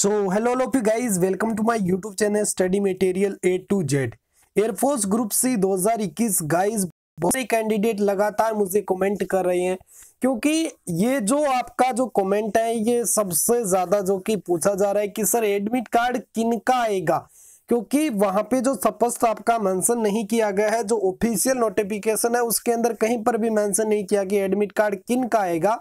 so hello lot of guys welcome to my YouTube channel study material A to Z airforce group C 2021 guys बहुत सारे candidate लगातार मुझे comment कर रहे हैं क्योंकि ये जो आपका जो कमेंट है ये सबसे ज्यादा जो कि पूछा जा रहा है कि सर एडमिट कार्ड किन का आएगा क्योंकि वहां पे जो स्पष्ट आपका मेंशन नहीं किया गया है जो ऑफिशियल नोटिफिकेशन है उसके अंदर कहीं पर भी मेंशन नहीं किया कि एडमिट कार्ड किन का आएगा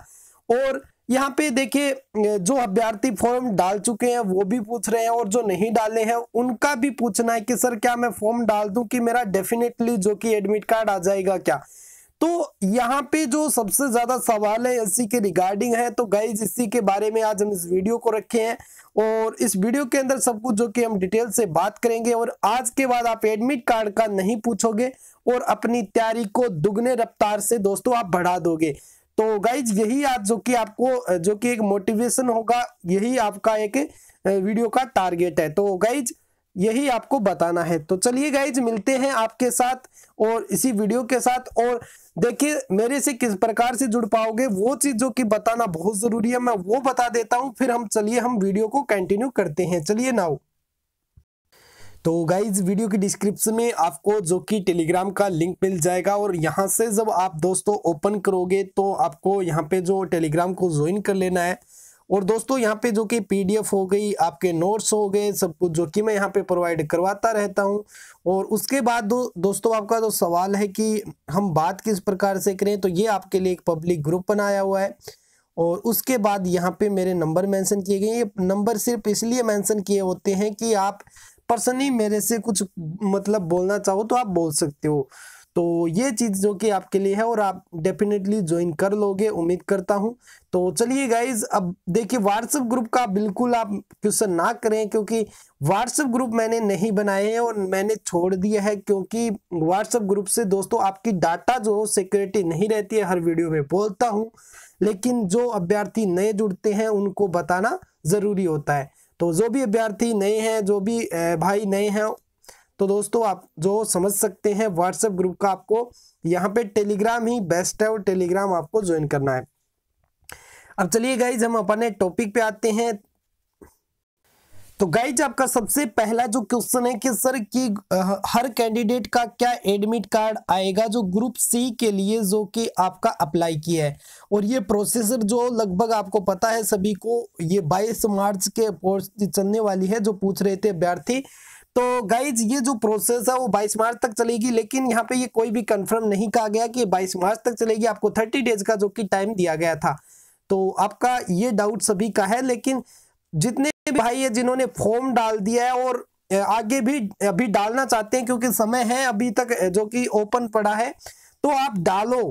और यहाँ पे देखिए जो अभ्यर्थी फॉर्म डाल चुके हैं वो भी पूछ रहे हैं और जो नहीं डाले हैं उनका भी पूछना है कि सर क्या मैं फॉर्म डाल दूं कि मेरा डेफिनेटली जो कि एडमिट कार्ड आ जाएगा क्या तो यहाँ पे जो सबसे ज्यादा सवाल है इसी के रिगार्डिंग है तो गाइज इसी के बारे में आज हम इस वीडियो को रखे हैं और इस वीडियो के अंदर सब कुछ जो कि हम डिटेल से बात करेंगे और आज के बाद आप एडमिट कार्ड का नहीं पूछोगे और अपनी तैयारी को दुगने रफ्तार से दोस्तों आप बढ़ा दोगे तो गाइज यही आज जो कि आपको जो कि एक मोटिवेशन होगा यही आपका एक वीडियो का टारगेट है तो गाइज यही आपको बताना है तो चलिए गाइज मिलते हैं आपके साथ और इसी वीडियो के साथ और देखिए मेरे से किस प्रकार से जुड़ पाओगे वो चीज जो कि बताना बहुत जरूरी है मैं वो बता देता हूँ फिर हम चलिए हम वीडियो को कंटिन्यू करते हैं चलिए नाउ तो गाइज वीडियो की डिस्क्रिप्शन में आपको जो कि टेलीग्राम का लिंक मिल जाएगा और यहाँ से जब आप दोस्तों ओपन करोगे तो आपको यहाँ पे जो टेलीग्राम को ज्वाइन कर लेना है और दोस्तों यहाँ पे जो कि पीडीएफ हो गई आपके नोट्स हो गए सब कुछ जो कि मैं यहाँ पे प्रोवाइड करवाता रहता हूँ और उसके बाद दो, दोस्तों आपका जो सवाल है कि हम बात किस प्रकार से करें तो ये आपके लिए एक पब्लिक ग्रुप बनाया हुआ है और उसके बाद यहाँ पे मेरे नंबर मेंशन किए गए ये नंबर सिर्फ इसलिए मेंशन किए होते हैं कि आप पर्सनली मेरे से कुछ मतलब बोलना चाहो तो आप बोल सकते हो तो ये चीज़ जो कि आपके लिए है और आप डेफिनेटली ज्वाइन कर लोगे उम्मीद करता हूँ तो चलिए गाइज अब देखिए व्हाट्सएप ग्रुप का बिल्कुल आप क्वेश्चन ना करें क्योंकि व्हाट्सएप ग्रुप मैंने नहीं बनाए हैं और मैंने छोड़ दिया है क्योंकि व्हाट्सएप ग्रुप से दोस्तों आपकी डाटा जो सिक्योरिटी नहीं रहती है हर वीडियो में बोलता हूँ लेकिन जो अभ्यर्थी नए जुड़ते हैं उनको बताना ज़रूरी होता है तो जो भी अभ्यर्थी नए हैं जो भी भाई नए हैं तो दोस्तों आप जो समझ सकते हैं व्हाट्सएप ग्रुप का आपको यहाँ पे टेलीग्राम ही बेस्ट है और टेलीग्राम आपको ज्वाइन करना है अब चलिए गाइज हम अपने टॉपिक पे आते हैं तो गाइज आपका सबसे पहला जो क्वेश्चन है कि सर कि हर कैंडिडेट का क्या एडमिट कार्ड आएगा जो ग्रुप सी के लिए जो कि आपका अप्लाई किया है और ये प्रोसेसर जो लगभग आपको पता है सभी को ये 22 मार्च के चलने वाली है जो पूछ रहे थे अभ्यर्थी तो गाइज ये जो प्रोसेस है वो 22 मार्च तक चलेगी लेकिन यहाँ पे ये कोई भी कंफर्म नहीं कहा गया कि बाईस मार्च तक चलेगी आपको थर्टी डेज का जो कि टाइम दिया गया था तो आपका ये डाउट सभी का है लेकिन जितने भाई है जिन्होंने फॉर्म डाल दिया है और आगे भी अभी डालना चाहते हैं क्योंकि समय है अभी तक जो कि ओपन पड़ा है तो आप डालो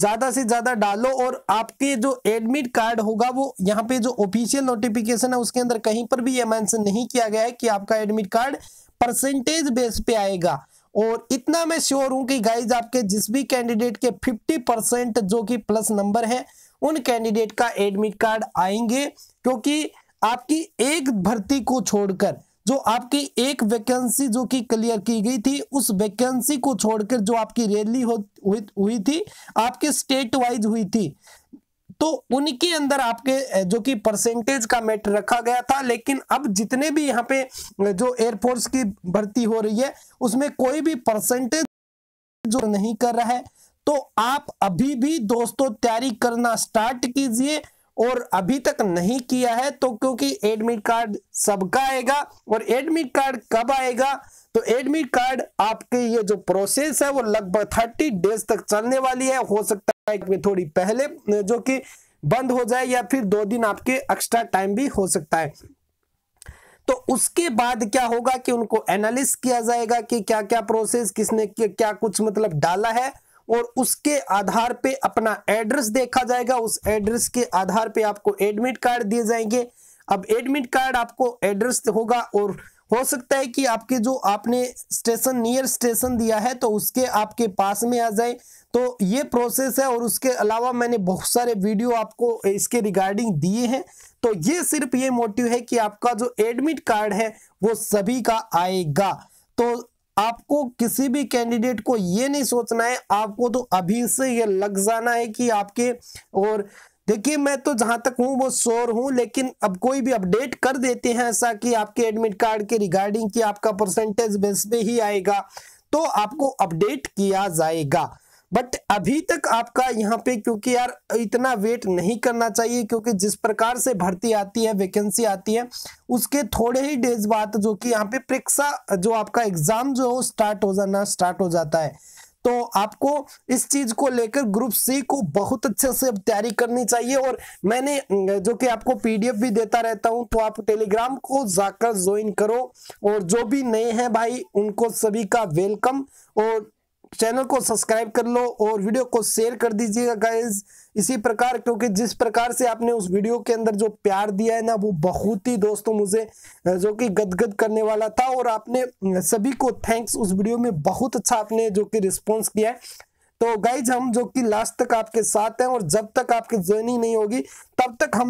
ज्यादा से ज्यादा डालो और आपके जो एडमिट कार्ड होगा वो यहाँ पे जो ऑफिशियल नोटिफिकेशन है उसके अंदर कहीं पर भी ये मेंशन नहीं किया गया है कि आपका एडमिट कार्ड परसेंटेज बेस पे आएगा और इतना मैं श्योर हूं कि गाइज आपके जिस भी कैंडिडेट के 50 परसेंट जो कि प्लस नंबर है उन कैंडिडेट का एडमिट कार्ड आएंगे क्योंकि आपकी एक भर्ती को छोड़कर जो आपकी एक वैकेंसी जो कि क्लियर की गई थी उस वैकेंसी को छोड़कर जो आपकी रैली हुई थी आपके स्टेट वाइज हुई थी तो उनके अंदर आपके जो कि परसेंटेज का मैटर रखा गया था लेकिन अब जितने भी यहाँ पे जो एयरफोर्स की भर्ती हो रही है उसमें कोई भी परसेंटेज जो नहीं कर रहा है तो आप अभी भी दोस्तों तैयारी करना स्टार्ट कीजिए और अभी तक नहीं किया है तो क्योंकि एडमिट कार्ड सबका आएगा और एडमिट कार्ड कब आएगा तो एडमिट कार्ड आपके ये जो प्रोसेस है वो लगभग थर्टी डेज तक चलने वाली है हो सकता है थोड़ी पहले जो कि बंद हो जाए या फिर दो दिन आपके एक्स्ट्रा टाइम भी हो सकता है तो उसके बाद क्या होगा कि उनको एनालिस किया जाएगा कि क्या क्या प्रोसेस किसने क्या कुछ मतलब डाला है और उसके आधार पे अपना एड्रेस देखा जाएगा उस एड्रेस के आधार पे आपको एडमिट कार्ड दिए जाएंगे अब एडमिट कार्ड आपको एड्रेस होगा और हो सकता है कि आपके जो आपने स्टेशन नियर स्टेशन दिया है तो उसके आपके पास में आ जाए तो ये प्रोसेस है और उसके अलावा मैंने बहुत सारे वीडियो आपको इसके रिगार्डिंग दिए हैं तो ये सिर्फ ये मोटिव है कि आपका जो एडमिट कार्ड है वो सभी का आएगा तो आपको किसी भी कैंडिडेट को ये नहीं सोचना है आपको तो अभी से ये लग जाना है कि आपके और देखिए मैं तो जहां तक हूं वो शोर हूं लेकिन अब कोई भी अपडेट कर देते हैं ऐसा कि आपके एडमिट कार्ड के रिगार्डिंग कि आपका परसेंटेज बेस पे ही आएगा तो आपको अपडेट किया जाएगा बट अभी तक आपका यहाँ पे क्योंकि यार इतना वेट नहीं करना चाहिए क्योंकि जिस प्रकार से भर्ती आती है वैकेंसी आती है उसके थोड़े ही डेज बाद जो कि यहाँ पे परीक्षा जो आपका एग्जाम जो है स्टार्ट हो जाना स्टार्ट हो जाता है तो आपको इस चीज को लेकर ग्रुप सी को बहुत अच्छे से तैयारी करनी चाहिए और मैंने जो कि आपको पीडीएफ भी देता रहता हूं तो आप टेलीग्राम को जाकर ज्वाइन करो और जो भी नए हैं भाई उनको सभी का वेलकम और चैनल को सब्सक्राइब कर लो और वीडियो को शेयर कर दीजिएगा गाइज इसी प्रकार क्योंकि जिस प्रकार से आपने उस वीडियो के अंदर जो प्यार दिया है ना वो बहुत ही दोस्तों मुझे जो कि गदगद करने वाला था और आपने सभी को थैंक्स उस वीडियो में बहुत अच्छा आपने जो कि रिस्पॉन्स किया है तो गाइज हम जो कि लास्ट तक आपके साथ हैं और जब तक आपकी ज्वाइनिंग नहीं होगी तब तक हम